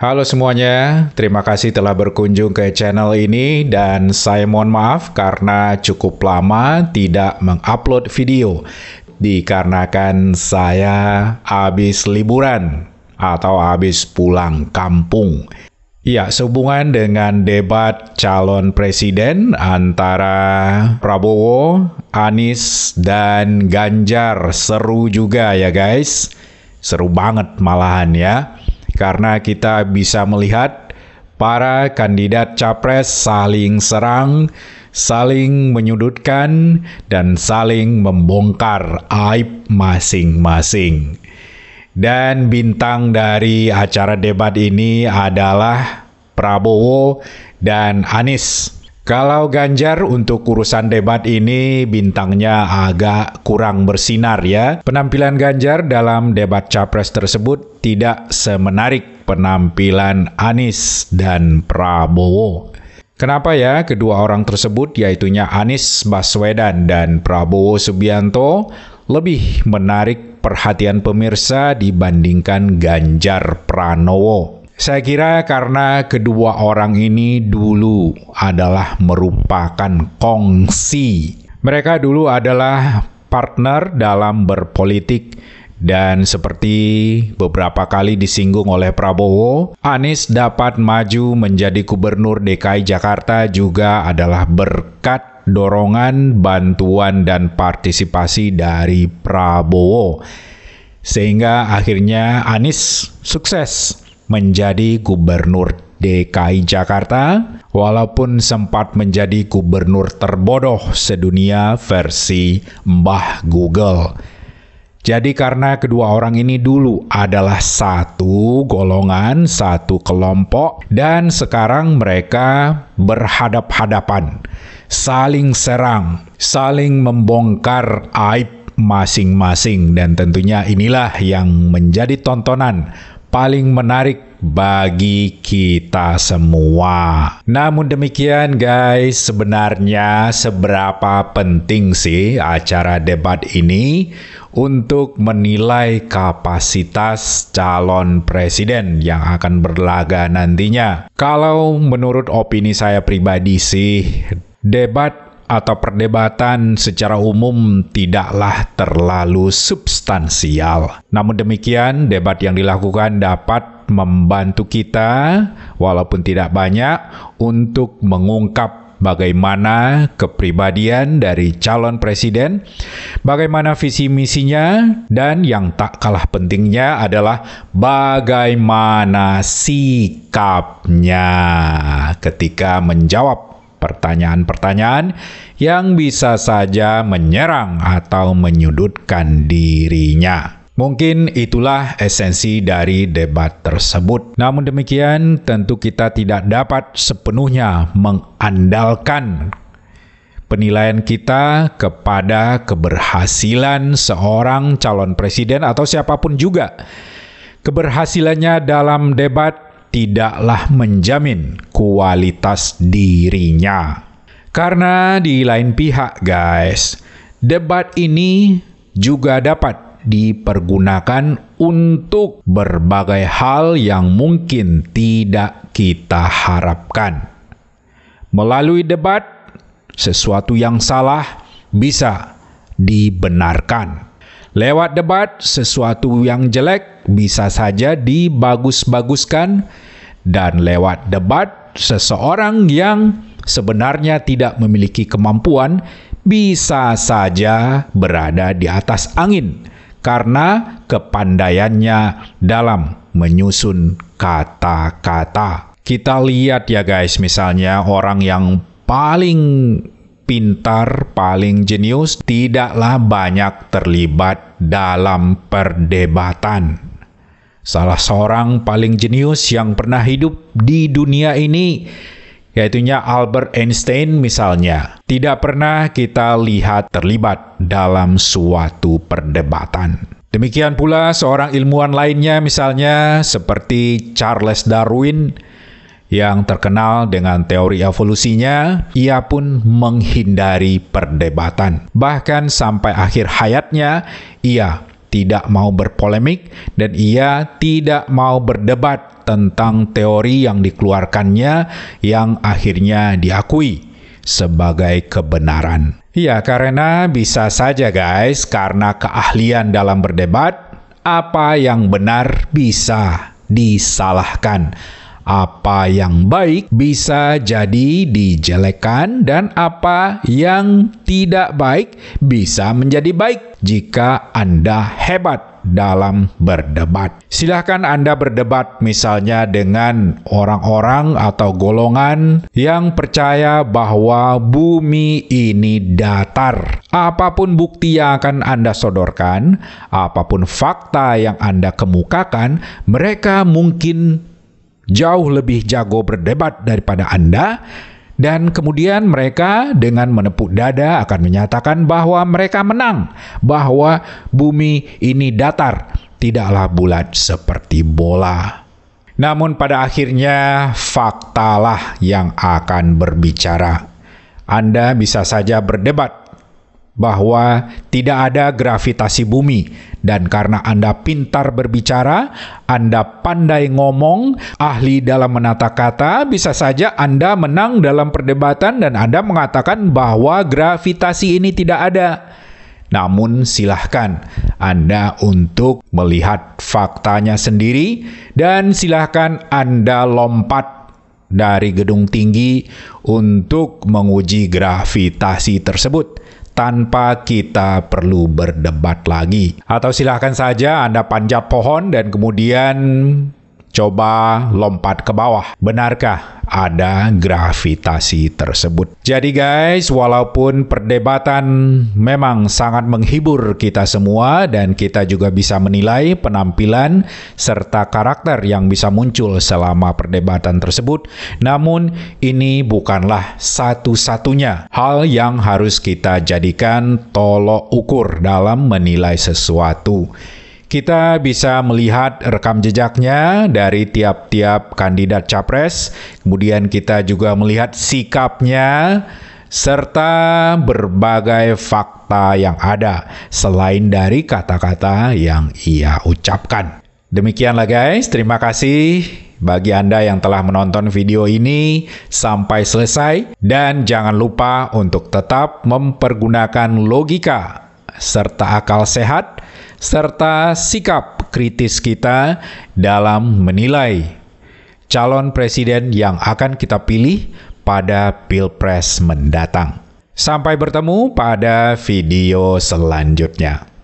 Halo semuanya, terima kasih telah berkunjung ke channel ini dan saya mohon maaf karena cukup lama tidak mengupload video dikarenakan saya habis liburan atau habis pulang kampung. Ya, sehubungan dengan debat calon presiden antara Prabowo, Anies, dan Ganjar seru juga ya guys. Seru banget malahan ya karena kita bisa melihat para kandidat capres saling serang, saling menyudutkan, dan saling membongkar aib masing-masing. Dan bintang dari acara debat ini adalah Prabowo dan Anies. Kalau Ganjar untuk urusan debat ini bintangnya agak kurang bersinar ya. Penampilan Ganjar dalam debat capres tersebut tidak semenarik penampilan Anies dan Prabowo. Kenapa ya kedua orang tersebut yaitunya Anies Baswedan dan Prabowo Subianto lebih menarik perhatian pemirsa dibandingkan Ganjar Pranowo? Saya kira karena kedua orang ini dulu adalah merupakan kongsi. Mereka dulu adalah partner dalam berpolitik dan seperti beberapa kali disinggung oleh Prabowo, Anies dapat maju menjadi gubernur DKI Jakarta juga adalah berkat dorongan, bantuan, dan partisipasi dari Prabowo. Sehingga akhirnya Anies sukses menjadi gubernur DKI Jakarta, walaupun sempat menjadi gubernur terbodoh sedunia versi Mbah Google. Jadi karena kedua orang ini dulu adalah satu golongan, satu kelompok dan sekarang mereka berhadap-hadapan, saling serang, saling membongkar aib masing-masing dan tentunya inilah yang menjadi tontonan paling menarik bagi kita semua. Namun demikian guys, sebenarnya seberapa penting sih acara debat ini untuk menilai kapasitas calon presiden yang akan berlaga nantinya. Kalau menurut opini saya pribadi sih, debat atau perdebatan secara umum tidaklah terlalu substansial. Namun demikian, debat yang dilakukan dapat membantu kita, walaupun tidak banyak, untuk mengungkap bagaimana kepribadian dari calon presiden, bagaimana visi misinya, dan yang tak kalah pentingnya adalah bagaimana sikapnya ketika menjawab pertanyaan-pertanyaan yang bisa saja menyerang atau menyudutkan dirinya. Mungkin itulah esensi dari debat tersebut. Namun demikian, tentu kita tidak dapat sepenuhnya mengandalkan penilaian kita kepada keberhasilan seorang calon presiden atau siapapun juga. Keberhasilannya dalam debat tidaklah menjamin kualitas dirinya. Karena di lain pihak, guys, debat ini juga dapat dipergunakan untuk berbagai hal yang mungkin tidak kita harapkan. Melalui debat, sesuatu yang salah bisa dibenarkan. Lewat debat, sesuatu yang jelek bisa saja dibagus-baguskan dan lewat debat seseorang yang sebenarnya tidak memiliki kemampuan bisa saja berada di atas angin karena kepandaiannya dalam menyusun kata-kata. Kita lihat ya guys, misalnya orang yang paling pintar, paling jenius, tidaklah banyak terlibat dalam perdebatan. Salah seorang paling jenius yang pernah hidup di dunia ini, yaitunya Albert Einstein misalnya, tidak pernah kita lihat terlibat dalam suatu perdebatan. Demikian pula seorang ilmuwan lainnya misalnya seperti Charles Darwin yang terkenal dengan teori evolusinya, ia pun menghindari perdebatan. Bahkan sampai akhir hayatnya, ia tidak mau berpolemik dan ia tidak mau berdebat tentang teori yang dikeluarkannya yang akhirnya diakui sebagai kebenaran. Ya, karena bisa saja guys, karena keahlian dalam berdebat, apa yang benar bisa disalahkan apa yang baik bisa jadi dijelekan dan apa yang tidak baik bisa menjadi baik jika Anda hebat dalam berdebat. Silahkan Anda berdebat misalnya dengan orang-orang atau golongan yang percaya bahwa bumi ini datar. Apapun bukti yang akan Anda sodorkan, apapun fakta yang Anda kemukakan, mereka mungkin jauh lebih jago berdebat daripada Anda, dan kemudian mereka dengan menepuk dada akan menyatakan bahwa mereka menang, bahwa bumi ini datar, tidaklah bulat seperti bola. Namun pada akhirnya faktalah yang akan berbicara. Anda bisa saja berdebat bahwa tidak ada gravitasi bumi, dan karena Anda pintar berbicara, Anda pandai ngomong, ahli dalam menata kata, bisa saja Anda menang dalam perdebatan, dan Anda mengatakan bahwa gravitasi ini tidak ada. Namun, silahkan Anda untuk melihat faktanya sendiri, dan silahkan Anda lompat dari gedung tinggi untuk menguji gravitasi tersebut tanpa kita perlu berdebat lagi. Atau silahkan saja Anda panjat pohon dan kemudian Coba lompat ke bawah. Benarkah ada gravitasi tersebut? Jadi guys, walaupun perdebatan memang sangat menghibur kita semua dan kita juga bisa menilai penampilan serta karakter yang bisa muncul selama perdebatan tersebut, namun ini bukanlah satu-satunya hal yang harus kita jadikan tolok ukur dalam menilai sesuatu. Kita bisa melihat rekam jejaknya dari tiap-tiap kandidat capres, kemudian kita juga melihat sikapnya serta berbagai fakta yang ada selain dari kata-kata yang ia ucapkan. Demikianlah guys, terima kasih bagi Anda yang telah menonton video ini sampai selesai dan jangan lupa untuk tetap mempergunakan logika serta akal sehat serta sikap kritis kita dalam menilai calon presiden yang akan kita pilih pada Pilpres mendatang. Sampai bertemu pada video selanjutnya.